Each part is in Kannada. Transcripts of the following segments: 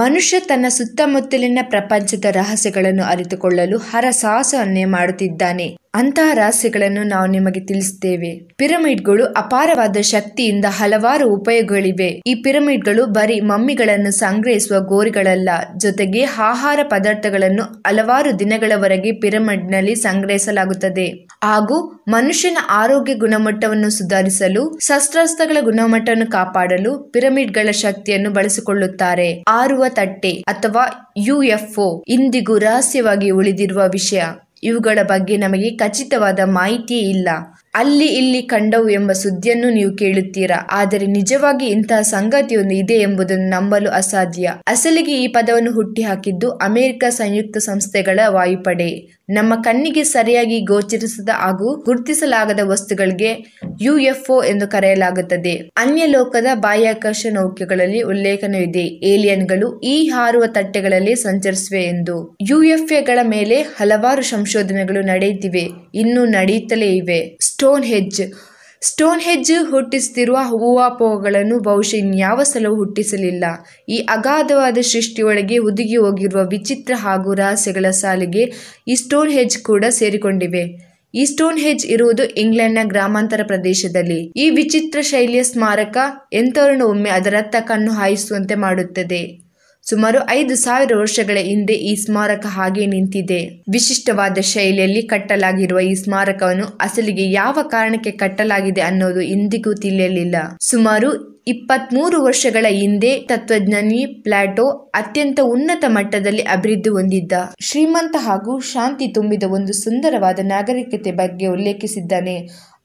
ಮನುಷ್ಯ ತನ್ನ ಸುತ್ತಮುತ್ತಲಿನ ಪ್ರಪಂಚದ ರಹಸ್ಯಗಳನ್ನು ಅರಿತುಕೊಳ್ಳಲು ಹರಸಾಹಸವನ್ನೇ ಮಾಡುತ್ತಿದ್ದಾನೆ ಅಂತಹ ರಹಸ್ಯಗಳನ್ನು ನಾವು ನಿಮಗೆ ತಿಳಿಸುತ್ತೇವೆ ಪಿರಮಿಡ್ಗಳು ಅಪಾರವಾದ ಶಕ್ತಿಯಿಂದ ಹಲವಾರು ಉಪಯೋಗಗಳಿವೆ ಈ ಪಿರಮಿಡ್ಗಳು ಬರೀ ಮಮ್ಮಿಗಳನ್ನು ಸಂಗ್ರಹಿಸುವ ಗೋರಿಗಳಲ್ಲ ಜೊತೆಗೆ ಆಹಾರ ಪದಾರ್ಥಗಳನ್ನು ಹಲವಾರು ದಿನಗಳವರೆಗೆ ನಲ್ಲಿ ಸಂಗ್ರಹಿಸಲಾಗುತ್ತದೆ ಹಾಗೂ ಮನುಷ್ಯನ ಆರೋಗ್ಯ ಗುಣಮಟ್ಟವನ್ನು ಸುಧಾರಿಸಲು ಶಸ್ತ್ರಾಸ್ತ್ರಗಳ ಗುಣಮಟ್ಟವನ್ನು ಕಾಪಾಡಲು ಪಿರಮಿಡ್ಗಳ ಶಕ್ತಿಯನ್ನು ಬಳಸಿಕೊಳ್ಳುತ್ತಾರೆ ಆರುವ ತಟ್ಟೆ ಅಥವಾ ಯುಎಫ್ಒ ಇಂದಿಗೂ ರಹಸ್ಯವಾಗಿ ಉಳಿದಿರುವ ವಿಷಯ ಇವುಗಳ ಬಗ್ಗೆ ನಮಗೆ ಖಚಿತವಾದ ಮಾಹಿತಿ ಇಲ್ಲ ಅಲ್ಲಿ ಇಲ್ಲಿ ಕಂಡವು ಎಂಬ ಸುದ್ದಿಯನ್ನು ನೀವು ಕೇಳುತ್ತೀರಾ ಆದರೆ ನಿಜವಾಗಿ ಇಂತಹ ಸಂಗತಿಯೊಂದು ಇದೆ ಎಂಬುದನ್ನು ನಂಬಲು ಅಸಾಧ್ಯ ಅಸಲಿಗೆ ಈ ಪದವನ್ನು ಹುಟ್ಟಿಹಾಕಿದ್ದು ಅಮೆರಿಕ ಸಂಯುಕ್ತ ಸಂಸ್ಥೆಗಳ ವಾಯುಪಡೆ ನಮ್ಮ ಕಣ್ಣಿಗೆ ಸರಿಯಾಗಿ ಗೋಚರಿಸದ ಹಾಗೂ ಗುರುತಿಸಲಾಗದ ವಸ್ತುಗಳಿಗೆ ಯುಎಫ್ಒ ಎಂದು ಕರೆಯಲಾಗುತ್ತದೆ ಅನ್ಯ ಲೋಕದ ಬಾಹ್ಯಾಕಾಶ ನೌಕೆಗಳಲ್ಲಿ ಉಲ್ಲೇಖನವಿದೆ ಏಲಿಯನ್ಗಳು ಈ ಹಾರುವ ತಟ್ಟೆಗಳಲ್ಲಿ ಸಂಚರಿಸುವೆ ಎಂದು ಯುಎಫ್ಎಗಳ ಮೇಲೆ ಹಲವಾರು ಸಂಶೋಧನೆಗಳು ನಡೆಯುತ್ತಿವೆ ಇನ್ನೂ ನಡೆಯುತ್ತಲೇ ಇವೆ ಸ್ಟೋನ್ ಹೆಜ್ ಸ್ಟೋನ್ ಹೆಜ್ಜ್ ಹುಟ್ಟಿಸುತ್ತಿರುವ ಹೂವಾಪೋಗಳನ್ನು ಬಹುಶಃ ಇನ್ಯಾವ ಸಲವೂ ಹುಟ್ಟಿಸಲಿಲ್ಲ ಈ ಅಗಾಧವಾದ ಸೃಷ್ಟಿಯೊಳಗೆ ಹುದುಗಿ ಹೋಗಿರುವ ವಿಚಿತ್ರ ಹಾಗೂ ರಹಸ್ಯಗಳ ಸಾಲಿಗೆ ಈ ಸ್ಟೋನ್ ಹೆಜ್ ಕೂಡ ಸೇರಿಕೊಂಡಿವೆ ಈ ಸ್ಟೋನ್ ಹೆಜ್ ಇರುವುದು ಇಂಗ್ಲೆಂಡ್ನ ಗ್ರಾಮಾಂತರ ಪ್ರದೇಶದಲ್ಲಿ ಈ ವಿಚಿತ್ರ ಶೈಲಿಯ ಸ್ಮಾರಕ ಎಂಥವರನ್ನು ಒಮ್ಮೆ ಅದರತ್ತ ಕಣ್ಣು ಹಾಯಿಸುವಂತೆ ಮಾಡುತ್ತದೆ ಸುಮಾರು ಐದು ಸಾವಿರ ವರ್ಷಗಳ ಹಿಂದೆ ಈ ಸ್ಮಾರಕ ಹಾಗೆ ನಿಂತಿದೆ ವಿಶಿಷ್ಟವಾದ ಶೈಲಿಯಲ್ಲಿ ಕಟ್ಟಲಾಗಿರುವ ಈ ಸ್ಮಾರಕವನ್ನು ಅಸಲಿಗೆ ಯಾವ ಕಾರಣಕ್ಕೆ ಕಟ್ಟಲಾಗಿದೆ ಅನ್ನೋದು ಇಂದಿಗೂ ತಿಳಿಯಲಿಲ್ಲ ಸುಮಾರು ಮೂರು ವರ್ಷಗಳ ಹಿಂದೆ ತತ್ವಜ್ಞಾನಿ ಪ್ಲಾಟೋ ಅತ್ಯಂತ ಉನ್ನತ ಮಟ್ಟದಲ್ಲಿ ಅಭಿವೃದ್ಧಿ ಹೊಂದಿದ್ದ ಶ್ರೀಮಂತ ಹಾಗೂ ಶಾಂತಿ ತುಂಬಿದ ಒಂದು ಸುಂದರವಾದ ನಾಗರಿಕತೆ ಬಗ್ಗೆ ಉಲ್ಲೇಖಿಸಿದ್ದಾನೆ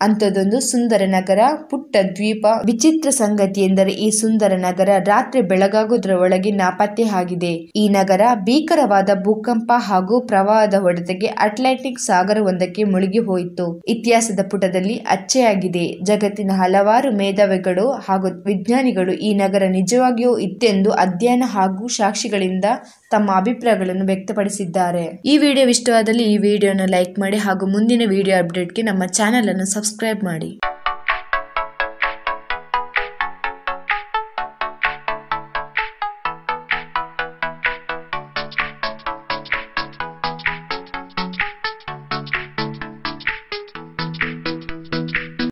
ಅಂಥದ್ದೊಂದು ಸುಂದರ ನಗರ ಪುಟ್ಟ ದ್ವೀಪ ವಿಚಿತ್ರ ಸಂಗತಿ ಎಂದರೆ ಈ ಸುಂದರ ನಗರ ರಾತ್ರಿ ಬೆಳಗಾಗುವುದರ ಒಳಗೆ ನಾಪತ್ತೆ ಆಗಿದೆ ಈ ನಗರ ಭೀಕರವಾದ ಭೂಕಂಪ ಹಾಗೂ ಪ್ರವಾಹದ ಹೊಡೆತಗೆ ಅಟ್ಲಾಂಟಿಕ್ ಸಾಗರವೊಂದಕ್ಕೆ ಮುಳುಗಿ ಹೋಯಿತು ಇತಿಹಾಸದ ಪುಟದಲ್ಲಿ ಅಚ್ಚೆಯಾಗಿದೆ ಜಗತ್ತಿನ ಹಲವಾರು ಮೇಧಾವಿಗಳು ಹಾಗೂ ವಿಜ್ಞಾನಿಗಳು ಈ ನಗರ ನಿಜವಾಗಿಯೂ ಇತ್ತೆಂದು ಅಧ್ಯಯನ ಹಾಗೂ ಸಾಕ್ಷಿಗಳಿಂದ ತಮ್ಮ ಅಭಿಪ್ರಾಯಗಳನ್ನು ವ್ಯಕ್ತಪಡಿಸಿದ್ದಾರೆ ಈ ವಿಡಿಯೋ ಇಷ್ಟವಾದಲ್ಲಿ ಈ ವಿಡಿಯೋನ ಲೈಕ್ ಮಾಡಿ ಹಾಗೂ ಮುಂದಿನ ವಿಡಿಯೋ ಅಪ್ಡೇಟ್ಗೆ ನಮ್ಮ ಚಾನೆಲ್ ಅನ್ನು ಸಬ್ಸ್ಕ್ರೈಬ್ ಮಾಡಿ